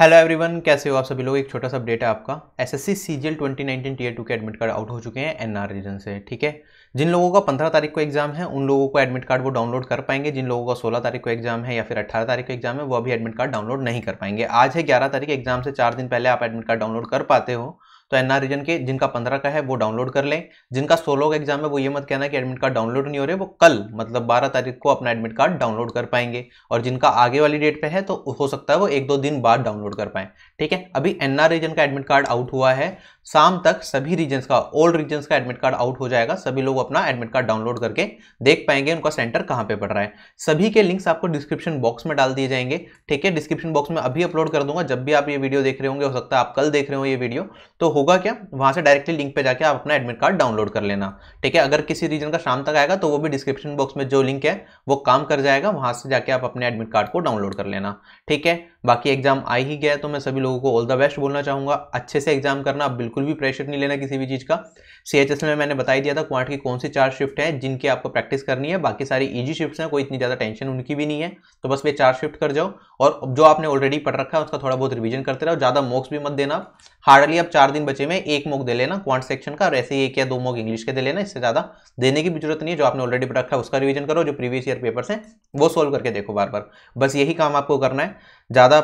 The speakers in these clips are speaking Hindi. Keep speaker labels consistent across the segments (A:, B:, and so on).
A: हेलो एवरीवन कैसे हो आप सभी लोग एक छोटा सा अपडेट है आपका एसएससी सीजीएल 2019 टीयर टू के एडमिट कार्ड आउट हो चुके हैं एनआर रीजन से ठीक है जिन लोगों का पंद्रह तारीख को एग्जाम है उन लोगों को एडमिट कार्ड वो डाउनलोड कर पाएंगे जिन लोगों का सोलह तारीख को एग्जाम है या फिर 18 तारीख को एग्जाम है वो अभी एडमिट कार्ड डाउनलोड नहीं कर पाएंगे आज है ग्यारह तारीख एग्जाम से चार दिन पहले आप एडमिट कार्ड डाउनलोड कर पाते हो तो एनआर रीजन के जिनका पंद्रह का है वो डाउनलोड कर लें जिनका सोलह का एग्जाम है वो ये मत कहना कि एडमिट कार्ड डाउनलोड नहीं हो रहे वो कल मतलब बारह तारीख को अपना एडमिट कार्ड डाउनलोड कर पाएंगे और जिनका आगे वाली डेट पे है तो हो सकता है वो एक दो दिन बाद डाउनलोड कर पाए ठीक है अभी एनआर रीजन का एडमिट कार्ड आउट हुआ है शाम तक सभी रीजन का ओल्ड रीजन का एडमिट कार्ड आउट हो जाएगा सभी लोग अपना एडमिट कार्ड डाउनलोड करके देख पाएंगे उनका सेंटर कहाँ पे पड़ रहा है सभी के लिंक्स आपको डिस्क्रिप्शन बॉक्स में डाल दिए जाएंगे ठीक है डिस्क्रिप्शन बॉक्स में अभी अपलोड कर दूंगा जब भी आप ये वीडियो देख रहे होंगे हो सकता है आप कल देख रहे हो ये वीडियो तो होगा क्या वहां से डायरेक्टली लिंक पे जाके आप अपना एडमिट कार्ड डाउनलोड कर लेना ठीक है अगर किसी रीजन का शाम तक आएगा तो वो भी डिस्क्रिप्शन बॉक्स में जो लिंक है वो काम कर जाएगा वहां से जाके आप अपने एडमिट कार्ड को डाउनलोड कर लेना ठीक है बाकी एग्जाम आ ही गया तो मैं सभी लोगों को ऑल द बेस्ट बोलना चाहूंगा अच्छे से एग्जाम करना बिल्कुल भी प्रेशर नहीं लेना किसी भी चीज़ का सी एच एस में मैंने बताई दिया था क्वांट की कौन सी चार शिफ्ट हैं जिनकी आपको प्रैक्टिस करनी है बाकी सारी ईजी शिफ्ट हैं कोई इतनी ज़्यादा टेंशन उनकी भी नहीं है तो बस वे चार शिफ्ट कर जाओ और जो आपने ऑलरेडी पढ़ रखा है उसका थोड़ा बहुत रिविजन करते रहो ज़्यादा मॉक्स भी मत देना आप हार्डली आप चार दिन बचे में एक मॉक दे लेना क्वांट सेक्शन का और ऐसे ही एक या दो मॉक इंग्लिश के दे लेना इससे ज़्यादा देने की भी जरूरत नहीं है जो आपने ऑलरेडी पढ़ रखा है उसका रिविजन करो जो प्रीवियस ईयर पेपर्स हैं वो सोल्व करके देखो बार बार बस यही काम आपको करना है ज़्यादा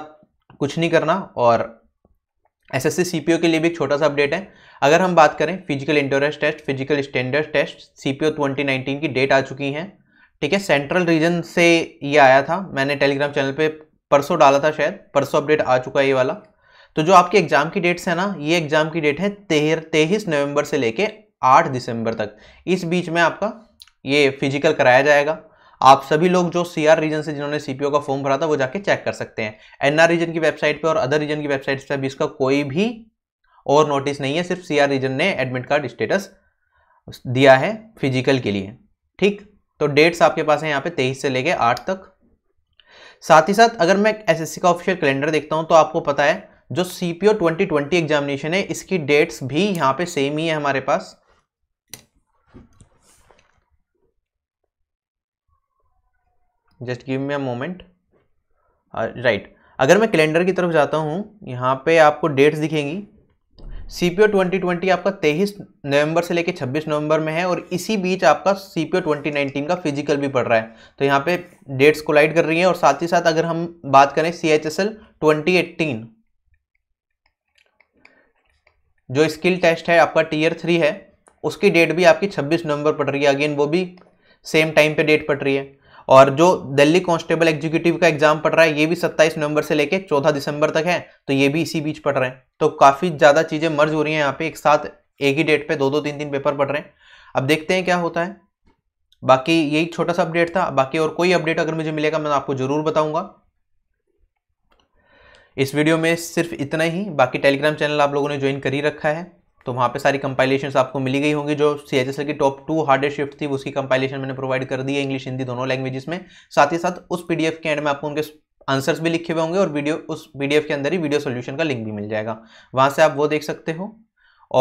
A: कुछ नहीं करना और एस एस के लिए भी एक छोटा सा अपडेट है अगर हम बात करें physical endurance test physical standard test C P की डेट आ चुकी हैं ठीक है सेंट्रल रीजन से ये आया था मैंने टेलीग्राम चैनल पे परसों डाला था शायद परसों अपडेट आ चुका है ये वाला तो जो आपके एग्जाम की डेट्स है ना ये एग्जाम की डेट है तेहर तेईस नवंबर से लेके आठ दिसंबर तक इस बीच में आपका ये फिजिकल कराया जाएगा आप सभी लोग जो सी आर रीजन से जिन्होंने सीपीओ का फॉर्म भरा था वो जाके चेक कर सकते हैं एनआर रीजन की वेबसाइट पे और अदर रीजन की वेबसाइट पे अभी इसका कोई भी और नोटिस नहीं है सिर्फ सीआर रीजन ने एडमिट कार्ड स्टेटस दिया है फिजिकल के लिए ठीक तो डेट्स आपके पास है यहाँ पे तेईस से लेके आठ तक साथ ही साथ अगर मैं एसएससी का ऑफिशियल कैलेंडर देखता हूँ तो आपको पता है जो सीपीओ 2020 एग्जामिनेशन है इसकी डेट्स भी यहाँ पे सेम ही है हमारे पास just give me a moment right अगर मैं कैलेंडर की तरफ जाता हूँ यहाँ पे आपको डेट्स दिखेंगी C P O twenty twenty आपका तेईस नवंबर से लेकर छब्बीस नवंबर में है और इसी बीच आपका C P O twenty nineteen का फिजिकल भी पड़ रहा है तो यहाँ पे डेट्स कोलाइड कर रही हैं और साथ ही साथ अगर हम बात करें C H S L twenty eighteen जो स्किल टेस्ट है आपका टीयर थ्री है उसकी डेट भी आपकी छब्बीस नवंबर पड़ रही है अगेन वो भी सेम टाइम पे डेट पड़ रही है और जो दिल्ली कांस्टेबल एग्जीक्यूटिव का एग्जाम पढ़ रहा है ये भी 27 नवंबर से लेके 14 दिसंबर तक है तो ये भी इसी बीच पढ़ रहे हैं तो काफ़ी ज़्यादा चीज़ें मर्ज हो रही हैं यहाँ पे एक साथ एक ही डेट पे दो दो तीन तीन पेपर पढ़ रहे हैं अब देखते हैं क्या होता है बाकी यही छोटा सा अपडेट था बाकी और कोई अपडेट अगर मुझे मिलेगा मैं आपको ज़रूर बताऊँगा इस वीडियो में सिर्फ इतना ही बाकी टेलीग्राम चैनल आप लोगों ने ज्वाइन कर ही रखा है तो वहाँ पे सारी कंपाइलेशन आपको मिली गई होंगी जो सी एच एस एल की टॉप टू हार्डेस्ट शिफ्ट थी उसकी कंपाइलेशन मैंने प्रोवाइड कर दी है इंग्लिश हिंदी दोनों लैंग्वेजेस में साथ ही साथ उस पी के एंड में आपको उनके आंसर्स भी लिखे हुए होंगे और वीडियो उस पी के अंदर ही वीडियो सोल्यूशन का लिंक भी मिल जाएगा वहाँ से आप वो देख सकते हो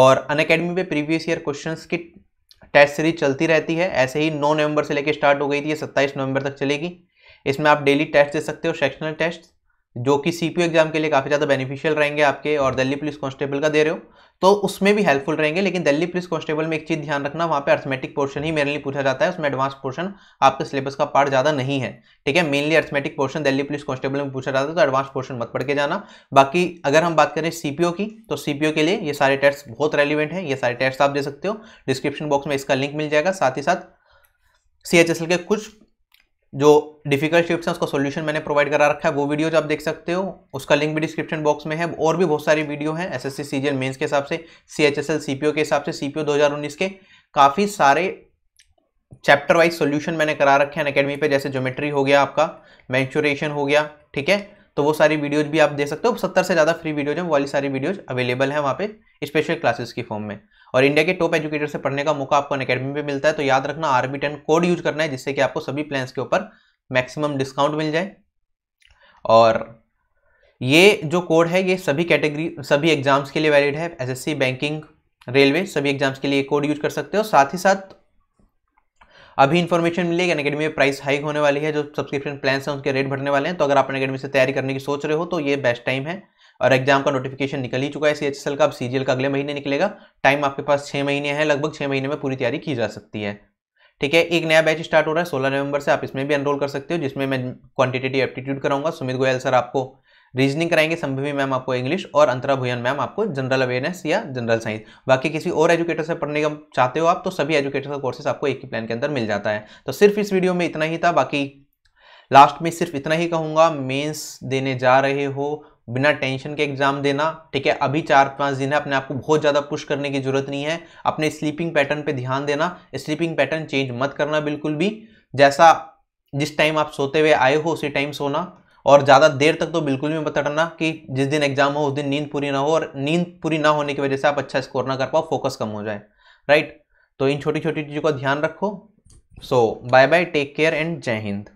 A: और अन अकेडमी पर प्रीवियस ईयर क्वेश्चन की टेस्ट सीरीज चलती रहती है ऐसे ही नौ नवंबर से लेकर स्टार्ट हो गई थी सत्ताईस नवंबर तक चलेगी इसमें आप डेली टेस्ट दे सकते हो सेक्शनल टेस्ट जो कि सीपीओ एग्जाम के लिए काफ़ी ज़्यादा बेनिफिशियल रहेंगे आपके और दिल्ली पुलिस कांस्टेबल का दे रहे हो तो उसमें भी हेल्पफुल रहेंगे लेकिन दिल्ली पुलिस कांस्टेबल में एक चीज़ ध्यान रखना वहाँ पे अर्थमेटिक पोर्शन ही मेनली पूछा जाता है उसमें एडवांस पोर्शन आपके सिलेबस का पार्ट ज़्यादा नहीं है ठीक है mainly arithmetic portion Delhi police constable में पूछा जाता है तो एडवांस पोर्शन मत पढ़ के जाना बाकी अगर हम बात करें सी की तो सी के लिए ये सारे टेस्ट बहुत रेलिवेंट है ये सारे टेस्ट आप दे सकते हो डिस्क्रिप्शन बॉक्स में इसका लिंक मिल जाएगा साथ ही साथ सी के कुछ जो डिफिकल्ट शिफ्ट है उसका सोल्यूशन मैंने प्रोवाइड करा रखा है वो वीडियोज आप देख सकते हो उसका लिंक भी डिस्क्रिप्शन बॉक्स में है और भी बहुत सारी वीडियो हैं एस एस सी मेंस के हिसाब से C H S L C P O के हिसाब से सी पी ओ दो हज़ार उन्नीस के काफ़ी सारे चैप्टर वाइज सोल्यूशन मैंने करा रखे हैं अकेडमी पर जैसे ज्योमेट्री हो गया आपका मैंचुरेशन हो गया ठीक है तो वो सारी वीडियोज भी आप दे सकते हो सत्तर से ज़्यादा फ्री वीडियोज हैं वाली सारी वीडियोज अवेलेबल है वहाँ पर स्पेशल क्लासेज की फॉर्म में और इंडिया के टॉप एजुकेटर से पढ़ने का मौका आपको अकेडमी में मिलता है तो याद रखना आरबी टेन कोड यूज करना है जिससे कि आपको सभी प्लान्स के ऊपर मैक्सिमम डिस्काउंट मिल जाए और ये जो कोड है ये सभी कैटेगरी सभी एग्जाम्स के लिए वैलिड है एसएससी बैंकिंग रेलवे सभी एग्जाम्स के लिए कोड यूज कर सकते हो साथ ही साथ अभी इन्फॉर्मेशन मिली है अकेडमी में प्राइस हाइक होने वाली है जो सब्सक्रिप्शन प्लान हैं उनके रेट बढ़ने वाले हैं तो अगर आप अकेडमी से तैयारी करने की सोच रहे हो तो ये बेस्ट टाइम है और एग्जाम का नोटिफिकेशन निकल ही चुका है सी एच का अब सी का अगले महीने निकलेगा टाइम आपके पास छः महीने हैं लगभग छः महीने में पूरी तैयारी की जा सकती है ठीक है एक नया बैच स्टार्ट हो रहा है सोलह नवंबर से आप इसमें भी एनरोल कर सकते हो जिसमें मैं क्वांटिटेटिव एप्टीट्यूड कराऊंगा सुमित गोयल सर आपको रीजनिंग कराएंगे संभवी मैम आपको इंग्लिश और अंतरा भुजन मैम आपको जनरल अवेयरनेस या जनरल साइंस बाकी किसी और एजुकेटर से पढ़ने का चाहते हो आप तो सभी एजुकेटर का कोर्सेस आपको एक ही प्लान के अंदर मिल जाता है तो सिर्फ इस वीडियो में इतना ही था बाकी लास्ट में सिर्फ इतना ही कहूँगा मेन्स देने जा रहे हो बिना टेंशन के एग्जाम देना ठीक है अभी चार पाँच दिन है अपने आप को बहुत ज़्यादा पुश करने की जरूरत नहीं है अपने स्लीपिंग पैटर्न पे ध्यान देना स्लीपिंग पैटर्न चेंज मत करना बिल्कुल भी जैसा जिस टाइम आप सोते हुए आए हो उसी टाइम सोना और ज़्यादा देर तक तो बिल्कुल भी मत हटना कि जिस दिन एग्जाम हो उस दिन नींद पूरी ना हो और नींद पूरी ना होने की वजह से आप अच्छा स्कोर ना कर पाओ फोकस कम हो जाए राइट तो इन छोटी छोटी चीज़ों का ध्यान रखो so bye bye take care and Jai Hind